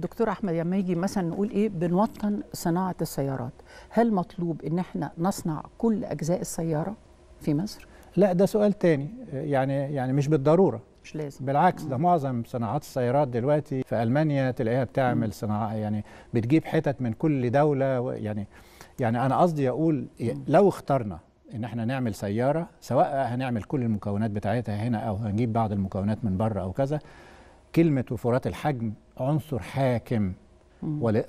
دكتور احمد لما يجي مثلا نقول ايه بنوطن صناعه السيارات هل مطلوب ان احنا نصنع كل اجزاء السياره في مصر لا ده سؤال تاني يعني يعني مش بالضروره مش لازم بالعكس ده معظم صناعات السيارات دلوقتي في المانيا تلاقيها بتعمل صناعه يعني بتجيب حتت من كل دوله يعني يعني انا قصدي اقول إيه، لو اخترنا ان احنا نعمل سياره سواء هنعمل كل المكونات بتاعتها هنا او هنجيب بعض المكونات من بره او كذا كلمة وفرات الحجم عنصر حاكم وإذا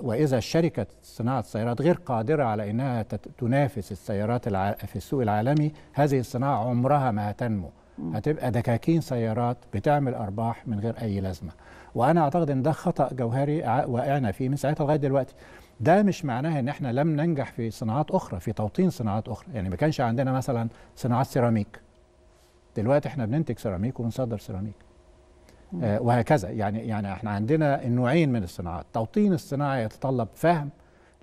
وإذا شركة صناعة السيارات غير قادرة على أنها تنافس السيارات في السوق العالمي هذه الصناعة عمرها ما هتنمو هتبقى دكاكين سيارات بتعمل أرباح من غير أي لازمة وأنا أعتقد أن ده خطأ جوهري وقعنا فيه من ساعتها لغاية دلوقتي ده مش معناه ان احنا لم ننجح في صناعات اخرى في توطين صناعات اخرى يعني ما كانش عندنا مثلا صناعات سيراميك دلوقتي احنا بننتج سيراميك وبنصدر سيراميك آه، وهكذا يعني يعني احنا عندنا النوعين من الصناعات توطين الصناعه يتطلب فهم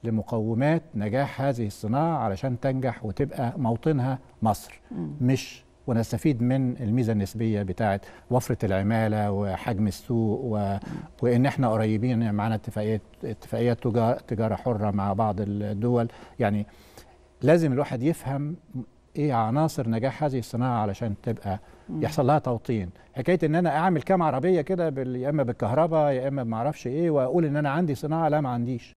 لمقومات نجاح هذه الصناعه علشان تنجح وتبقى موطنها مصر مش ونستفيد من الميزه النسبيه بتاعه وفره العماله وحجم السوق و... وان احنا قريبين يعني معانا اتفاقيات اتفاقيات تجاره تجاره حره مع بعض الدول يعني لازم الواحد يفهم ايه عناصر نجاح هذه الصناعه علشان تبقى يحصل لها توطين حكايه ان انا اعمل كام عربيه كده يا اما بالكهرباء يا اما ما اعرفش ايه واقول ان انا عندي صناعه لا ما عنديش